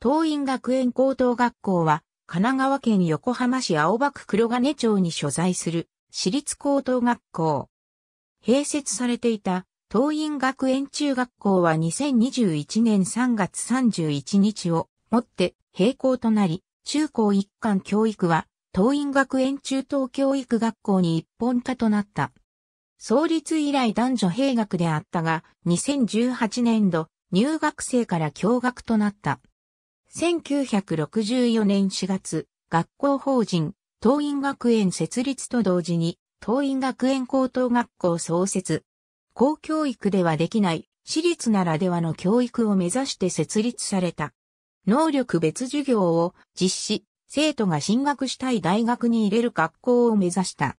東院学園高等学校は、神奈川県横浜市青葉区黒金町に所在する私立高等学校。併設されていた東院学園中学校は2021年3月31日をもって閉校となり、中高一貫教育は東院学園中等教育学校に一本化となった。創立以来男女閉学であったが、2018年度入学生から共学となった。1964年4月、学校法人、東院学園設立と同時に、東院学園高等学校創設。公教育ではできない、私立ならではの教育を目指して設立された。能力別授業を実施、生徒が進学したい大学に入れる学校を目指した。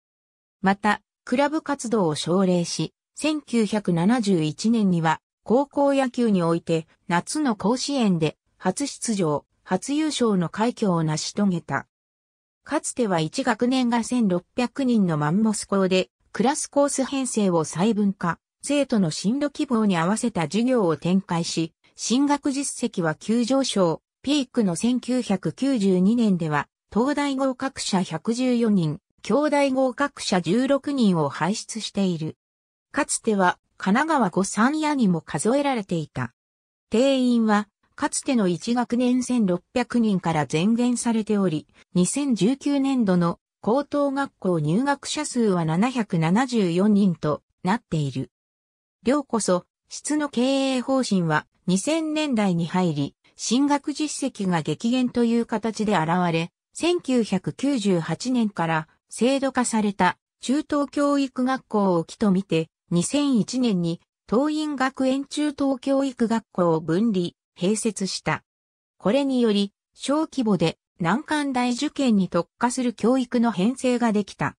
また、クラブ活動を奨励し、1971年には高校野球において夏の甲子園で初出場、初優勝の快挙を成し遂げた。かつては1学年が1600人のマンモス校で、クラスコース編成を細分化、生徒の進路希望に合わせた授業を展開し、進学実績は急上昇、ピークの1992年では、東大合格者114人、京大合格者16人を輩出している。かつては、神奈川五三夜にも数えられていた。定員はかつての1学年1600人から前減されており、2019年度の高等学校入学者数は774人となっている。両こそ、質の経営方針は2000年代に入り、進学実績が激減という形で現れ、1998年から制度化された中等教育学校を期と見て、2001年に東院学園中等教育学校を分離、併設した。これにより、小規模で難関大受験に特化する教育の編成ができた。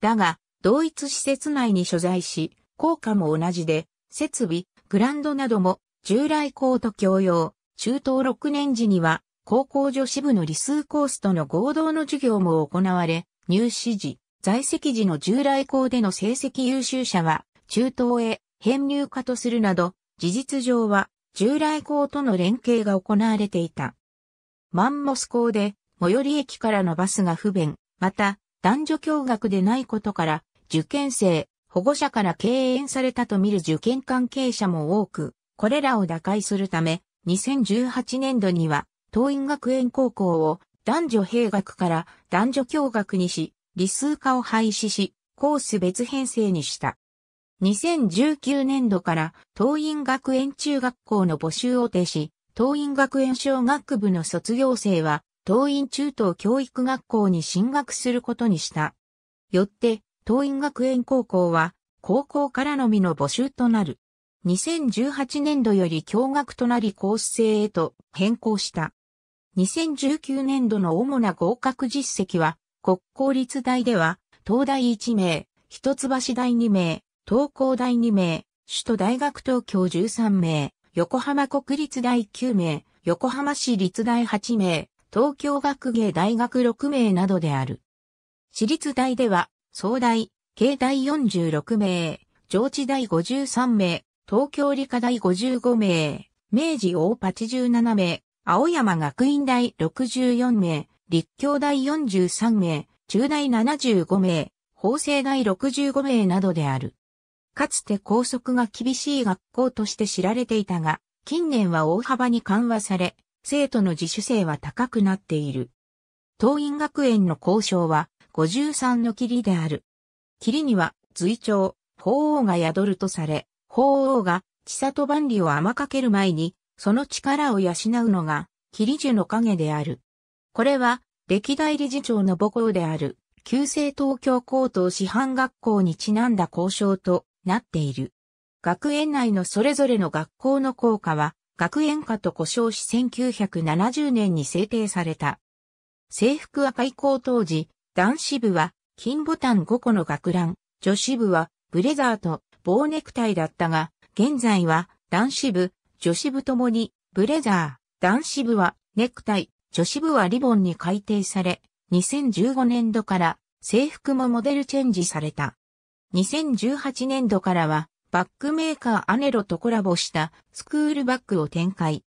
だが、同一施設内に所在し、効果も同じで、設備、グランドなども従来校と共用、中等6年時には高校女子部の理数コースとの合同の授業も行われ、入試時、在籍時の従来校での成績優秀者は中等へ編入化とするなど、事実上は従来校との連携が行われていた。マンモス校で、最寄り駅からのバスが不便、また、男女共学でないことから、受験生、保護者から敬遠されたと見る受験関係者も多く、これらを打開するため、2018年度には、東院学園高校を男女併学から男女共学にし、理数科を廃止し、コース別編成にした。2019年度から東院学園中学校の募集を停止、東院学園小学部の卒業生は、東院中等教育学校に進学することにした。よって、東院学園高校は、高校からのみの募集となる。2018年度より共学となりコース制へと変更した。2019年度の主な合格実績は、国公立大では、東大1名、一橋大2名、東工大2名、首都大学東京13名、横浜国立大9名、横浜市立大8名、東京学芸大学6名などである。私立大では、総大、慶大46名、上智大53名、東京理科大55名、明治大八十7名、青山学院大64名、立教大43名、中大75名、法政大65名などである。かつて校則が厳しい学校として知られていたが、近年は大幅に緩和され、生徒の自主性は高くなっている。当院学園の校章は53の霧である。霧には随鳥、法王が宿るとされ、法王が千里万里を甘かける前に、その力を養うのが霧樹の影である。これは歴代理事長の母校である旧制東京高等師範学校にちなんだ交渉となっている。学園内のそれぞれの学校の校歌は、学園歌と呼称し1970年に制定された。制服は開校当時、男子部は金ボタン5個の学ラン、女子部はブレザーと棒ネクタイだったが、現在は男子部、女子部ともにブレザー、男子部はネクタイ、女子部はリボンに改定され、2015年度から制服もモデルチェンジされた。2018年度からは、バッグメーカーアネロとコラボしたスクールバッグを展開。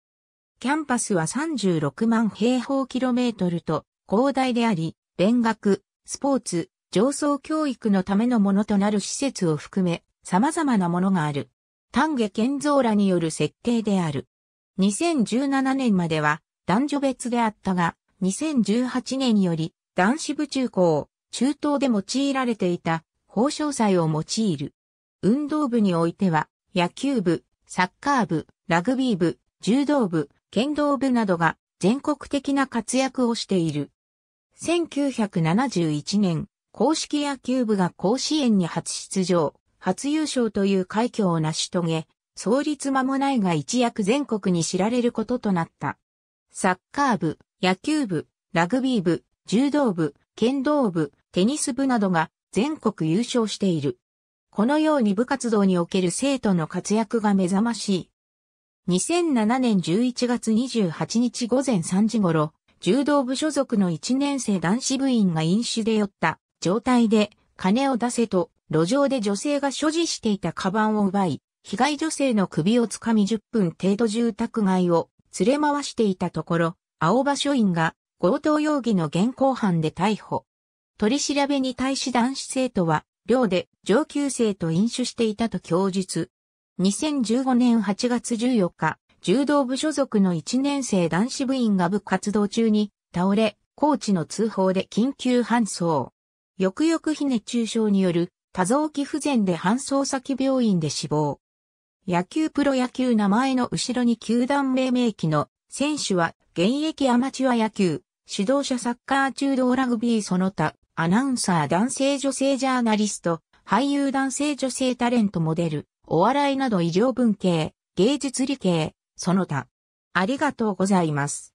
キャンパスは36万平方キロメートルと広大であり、勉学、スポーツ、上層教育のためのものとなる施設を含め、様々なものがある。丹下健三らによる設計である。2017年までは男女別であったが、2018年により男子部中高、中東で用いられていた法詳祭を用いる。運動部においては、野球部、サッカー部、ラグビー部、柔道部、剣道部などが全国的な活躍をしている。1971年、公式野球部が甲子園に初出場、初優勝という快挙を成し遂げ、創立間もないが一躍全国に知られることとなった。サッカー部、野球部、ラグビー部、柔道部、剣道部、テニス部などが全国優勝している。このように部活動における生徒の活躍が目覚ましい。2007年11月28日午前3時頃、柔道部所属の1年生男子部員が飲酒で酔った状態で金を出せと路上で女性が所持していたカバンを奪い、被害女性の首をつかみ10分程度住宅街を連れ回していたところ、青葉署員が強盗容疑の現行犯で逮捕。取り調べに対し男子生徒は、寮で上級生と飲酒していたと供述。2015年8月14日、柔道部所属の1年生男子部員が部活動中に倒れ、コーチの通報で緊急搬送。翌々日熱中症による多臓器不全で搬送先病院で死亡。野球プロ野球名前の後ろに球団命名機の選手は現役アマチュア野球、指導者サッカー中道ラグビーその他アナウンサー男性女性ジャーナリスト、俳優男性女性タレントモデル、お笑いなど医療文系、芸術理系、その他。ありがとうございます。